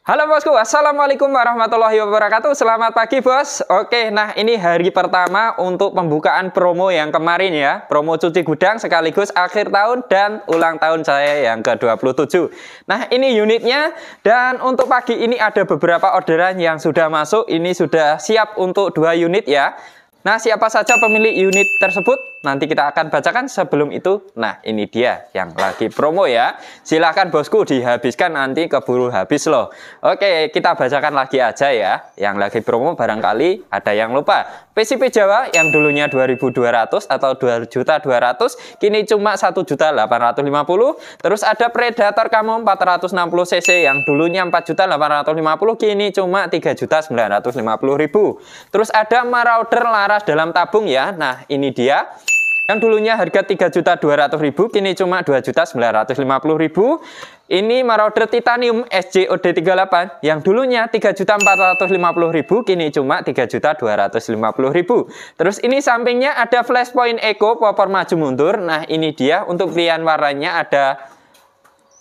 Halo bosku, assalamualaikum warahmatullahi wabarakatuh. Selamat pagi bos. Oke, nah ini hari pertama untuk pembukaan promo yang kemarin ya, promo cuci gudang sekaligus akhir tahun dan ulang tahun saya yang ke-27. Nah ini unitnya dan untuk pagi ini ada beberapa orderan yang sudah masuk. Ini sudah siap untuk dua unit ya. Nah siapa saja pemilik unit tersebut nanti kita akan bacakan sebelum itu. Nah, ini dia yang lagi promo ya. Silahkan bosku dihabiskan nanti keburu habis loh. Oke, kita bacakan lagi aja ya. Yang lagi promo barangkali ada yang lupa. PCP Jawa yang dulunya 2.200 atau 2.200 kini cuma 1.850. Terus ada Predator kamu 460 cc yang dulunya 4.850 kini cuma 3.950.000. Terus ada Marauder laras dalam tabung ya. Nah, ini dia yang dulunya harga 3.200.000 kini cuma 2.950.000. Ini Marauder Titanium SJOD38 yang dulunya 3.450.000 kini cuma 3.250.000. Terus ini sampingnya ada flashpoint Eco popor maju mundur. Nah, ini dia untuk pilihan warnanya ada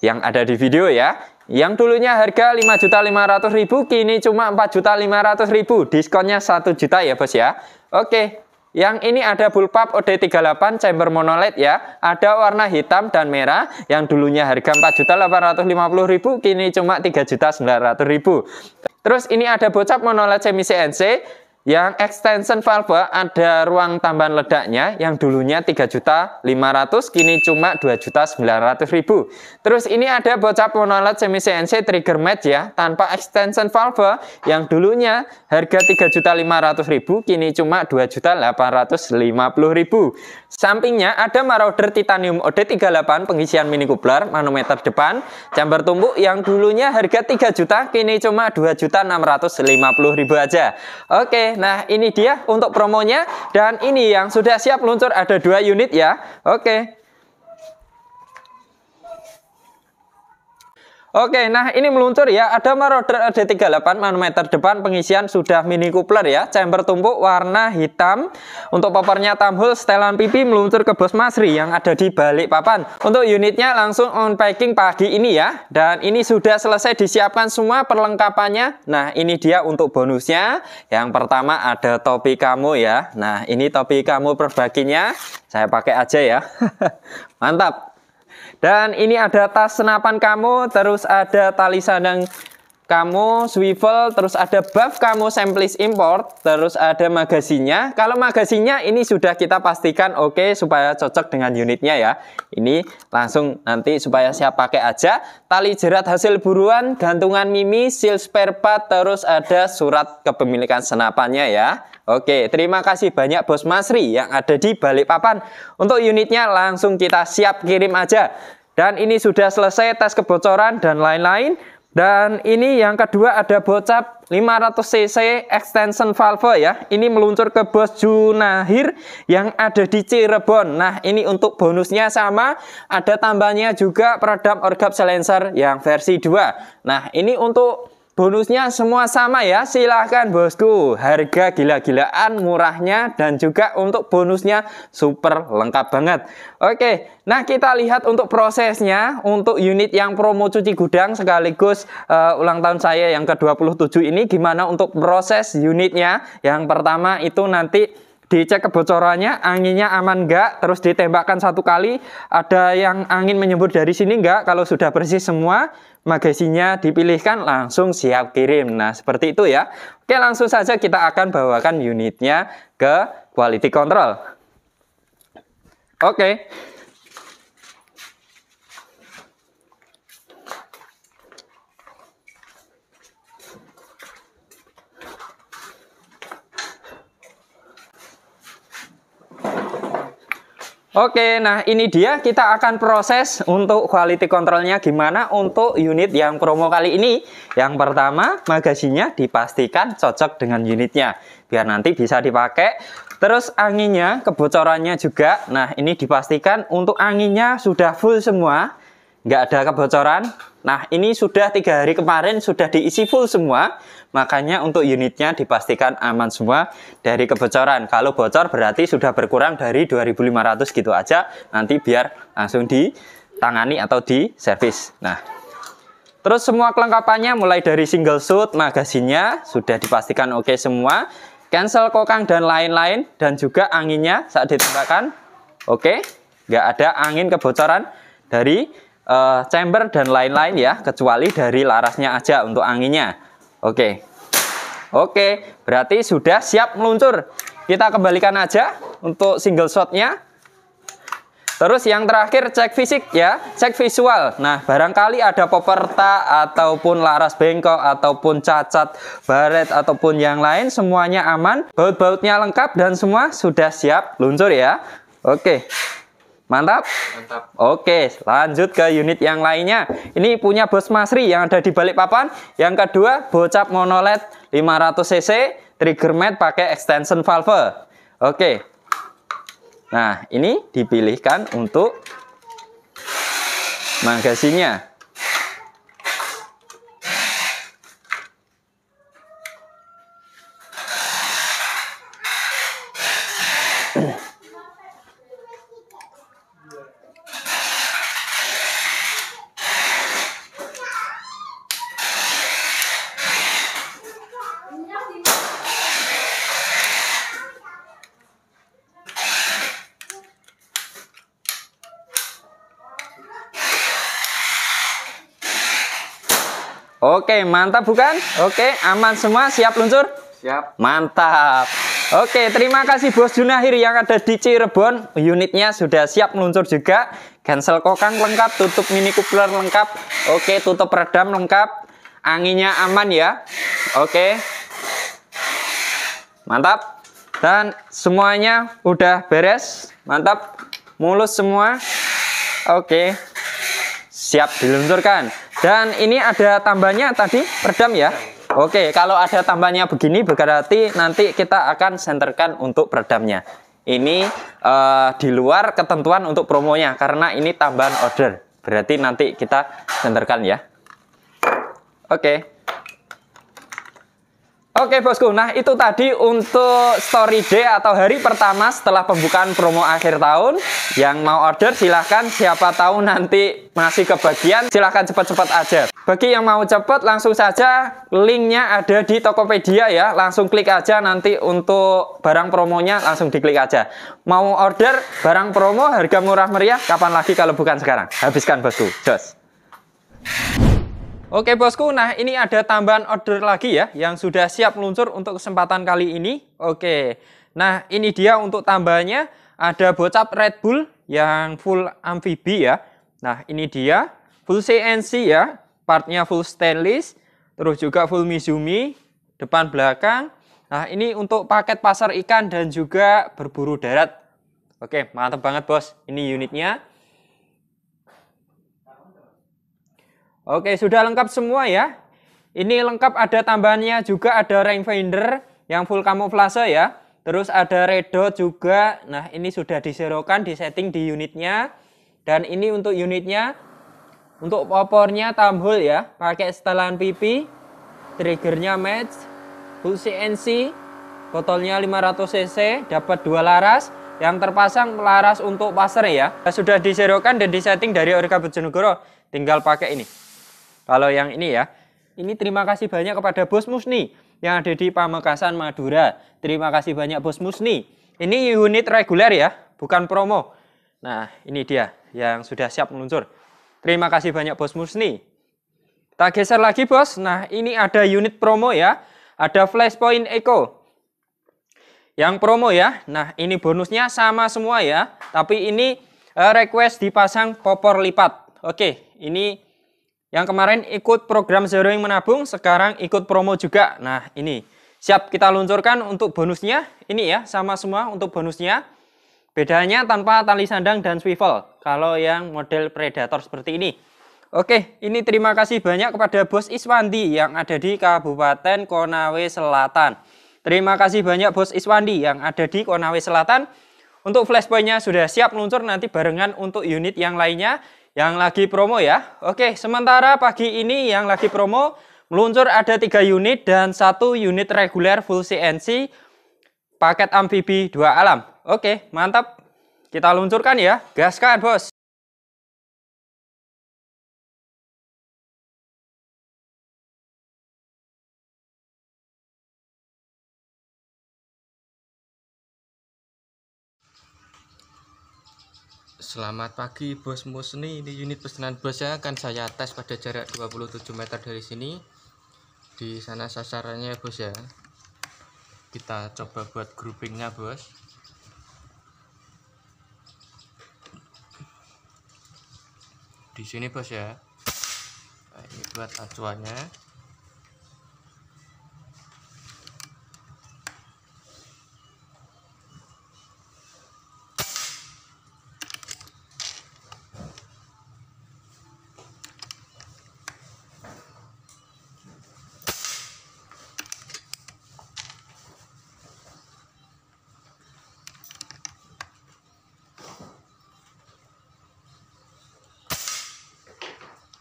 yang ada di video ya. Yang dulunya harga 5.500.000 kini cuma 4.500.000. Diskonnya 1 juta ya, Bos ya. Oke, yang ini ada bullpup OD38 chamber monolith ya. Ada warna hitam dan merah yang dulunya harga 4.850.000 kini cuma 3.900.000. Terus ini ada bocap monolith semi CNC yang extension valve ada ruang tambahan ledaknya yang dulunya 3.500 kini cuma 2.900.000. Terus ini ada bocah monolet semi CNC trigger match ya tanpa extension valve yang dulunya harga 3.500.000 kini cuma 2.850.000. Sampingnya ada marauder titanium OD38 pengisian mini coupler manometer depan chamber tumbuk yang dulunya harga 3 juta kini cuma 2.650.000 aja. Oke, nah ini dia untuk promonya dan ini yang sudah siap luncur ada dua unit ya. Oke. Oke, nah ini meluncur ya. Ada Marauder RD38 manometer depan pengisian sudah mini coupler ya. Chamber tumpuk warna hitam. Untuk popornya Tamhul setelan pipi meluncur ke Bos Masri yang ada di balik papan. Untuk unitnya langsung on packing pagi ini ya. Dan ini sudah selesai disiapkan semua perlengkapannya. Nah, ini dia untuk bonusnya. Yang pertama ada topi kamu ya. Nah, ini topi kamu perbaginya. Saya pakai aja ya. Mantap. Dan ini ada tas senapan kamu, terus ada tali sandang kamu swivel, terus ada buff kamu samples import, terus ada magasinya. Kalau magasinya ini sudah kita pastikan oke okay, supaya cocok dengan unitnya ya. Ini langsung nanti supaya siap pakai aja. Tali jerat hasil buruan, gantungan mimi, seal spare part, terus ada surat kepemilikan senapannya ya. Oke, terima kasih banyak Bos Masri yang ada di Balikpapan. Untuk unitnya langsung kita siap kirim aja. Dan ini sudah selesai tes kebocoran dan lain-lain. Dan ini yang kedua ada bocap 500cc extension valve ya. Ini meluncur ke bos Junahir yang ada di Cirebon. Nah ini untuk bonusnya sama. Ada tambahnya juga peredam orgap silencer yang versi 2. Nah ini untuk Bonusnya semua sama ya, silahkan bosku. Harga gila-gilaan, murahnya, dan juga untuk bonusnya super lengkap banget. Oke, nah kita lihat untuk prosesnya. Untuk unit yang promo cuci gudang sekaligus uh, ulang tahun saya yang ke-27 ini, gimana untuk proses unitnya. Yang pertama itu nanti dicek kebocorannya, anginnya aman nggak, terus ditembakkan satu kali, ada yang angin menyembur dari sini nggak, kalau sudah bersih semua, magasinya dipilihkan langsung siap kirim. Nah, seperti itu ya. Oke, langsung saja kita akan bawakan unitnya ke quality control. Oke, Oke, nah ini dia kita akan proses untuk quality controlnya gimana untuk unit yang promo kali ini. Yang pertama, magasinya dipastikan cocok dengan unitnya, biar nanti bisa dipakai. Terus anginnya, kebocorannya juga. Nah, ini dipastikan untuk anginnya sudah full semua, nggak ada kebocoran. Nah, ini sudah tiga hari kemarin sudah diisi full semua, makanya untuk unitnya dipastikan aman semua dari kebocoran. Kalau bocor berarti sudah berkurang dari 2.500 gitu aja, nanti biar langsung ditangani atau di servis. Nah, terus semua kelengkapannya mulai dari single shoot, magasinnya sudah dipastikan oke okay semua, cancel kokang dan lain-lain, dan juga anginnya saat ditembakkan oke, okay. nggak ada angin kebocoran dari uh, chamber dan lain-lain ya, kecuali dari larasnya aja untuk anginnya. Oke. Oke, berarti sudah siap meluncur. Kita kembalikan aja untuk single shotnya. Terus yang terakhir cek fisik ya, cek visual. Nah, barangkali ada poperta ataupun laras bengkok ataupun cacat baret ataupun yang lain semuanya aman, baut-bautnya lengkap dan semua sudah siap luncur ya. Oke. Mantap? Mantap. Oke, lanjut ke unit yang lainnya. Ini punya Bos Masri yang ada di balik papan. Yang kedua, bocap monoled 500cc, trigger mat pakai extension valve. Oke. Nah, ini dipilihkan untuk magasinya. Oke, mantap bukan? Oke, aman semua, siap luncur? Siap. Mantap. Oke, terima kasih Bos Junahir yang ada di Cirebon. Unitnya sudah siap meluncur juga. Gansel kokang lengkap, tutup mini coupler lengkap. Oke, tutup redam lengkap. Anginnya aman ya. Oke. Mantap. Dan semuanya udah beres. Mantap. Mulus semua. Oke siap diluncurkan. Dan ini ada tambahnya tadi peredam ya. Oke, kalau ada tambahnya begini berarti nanti kita akan senterkan untuk peredamnya. Ini uh, di luar ketentuan untuk promonya karena ini tambahan order. Berarti nanti kita senterkan ya. Oke. Oke bosku, nah itu tadi untuk story day atau hari pertama setelah pembukaan promo akhir tahun. Yang mau order silahkan, siapa tahu nanti masih kebagian, silahkan cepat-cepat aja. Bagi yang mau cepat langsung saja linknya ada di Tokopedia ya, langsung klik aja nanti untuk barang promonya langsung diklik aja. Mau order barang promo harga murah meriah, kapan lagi kalau bukan sekarang? Habiskan bosku, joss Oke bosku, nah ini ada tambahan order lagi ya yang sudah siap meluncur untuk kesempatan kali ini. Oke, nah ini dia untuk tambahannya ada bocap Red Bull yang full amfibi ya. Nah ini dia full CNC ya, partnya full stainless, terus juga full Mizumi, depan belakang. Nah ini untuk paket pasar ikan dan juga berburu darat. Oke, mantap banget bos, ini unitnya. Oke, sudah lengkap semua ya. Ini lengkap ada tambahannya juga ada rangefinder yang full kamuflase ya. Terus ada redo juga. Nah, ini sudah diserokan, di setting di unitnya. Dan ini untuk unitnya untuk popornya tambul ya, pakai setelan pipi. Triggernya match, full CNC, botolnya 500 cc, dapat dua laras. Yang terpasang laras untuk pasar ya. Sudah diserokan dan disetting dari Orika Bojonegoro. Tinggal pakai ini. Kalau yang ini ya, ini terima kasih banyak kepada Bos Musni yang ada di Pamekasan, Madura. Terima kasih banyak Bos Musni. Ini unit reguler ya, bukan promo. Nah, ini dia yang sudah siap meluncur. Terima kasih banyak Bos Musni. Kita geser lagi Bos. Nah, ini ada unit promo ya. Ada Flashpoint Eco. Yang promo ya. Nah, ini bonusnya sama semua ya. Tapi ini eh, request dipasang popor lipat. Oke, ini yang kemarin ikut program Zeroing menabung, sekarang ikut promo juga. Nah, ini siap kita luncurkan untuk bonusnya. Ini ya, sama semua untuk bonusnya. Bedanya tanpa tali sandang dan swivel. Kalau yang model predator seperti ini. Oke, ini terima kasih banyak kepada Bos Iswandi yang ada di Kabupaten Konawe Selatan. Terima kasih banyak Bos Iswandi yang ada di Konawe Selatan. Untuk flashpointnya sudah siap meluncur nanti barengan untuk unit yang lainnya yang lagi promo ya. Oke, sementara pagi ini yang lagi promo meluncur ada tiga unit dan satu unit reguler full CNC paket amfibi dua alam. Oke, mantap. Kita luncurkan ya. Gaskan, Bos. Selamat pagi Bos Musni Ini unit pesanan bos ya akan saya tes pada jarak 27 meter dari sini Di sana sasarannya Bos ya Kita coba buat groupingnya Bos Di sini Bos ya nah, Ini buat acuannya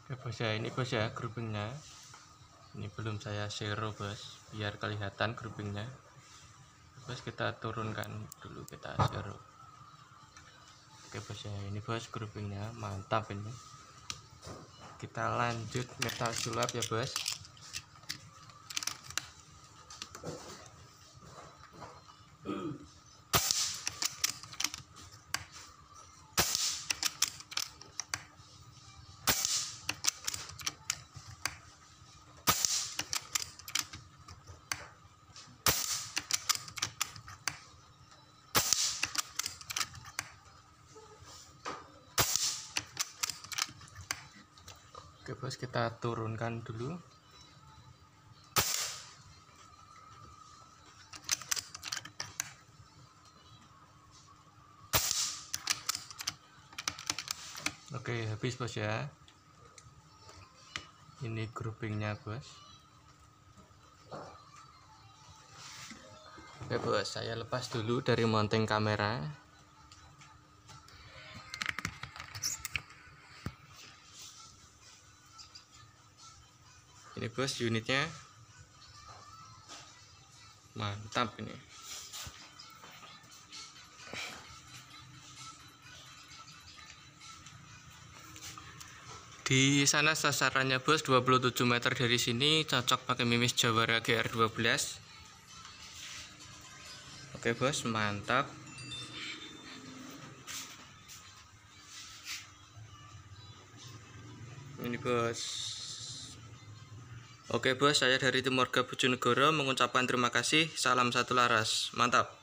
ya bos ya ini bos ya groupingnya ini belum saya share bos biar kelihatan groupingnya bos kita turunkan dulu kita share oke bos ya ini bos groupingnya mantap ini kita lanjut metal sulap ya bos terus kita turunkan dulu oke habis bos ya ini groupingnya bos oke bos saya lepas dulu dari mounting kamera bagus unitnya mantap ini di sana sasarannya bos 27 meter dari sini cocok pakai mimis jawara GR12 oke bos mantap ini bos Oke bos, saya dari Timurga Bojonegoro mengucapkan terima kasih. Salam satu laras. Mantap.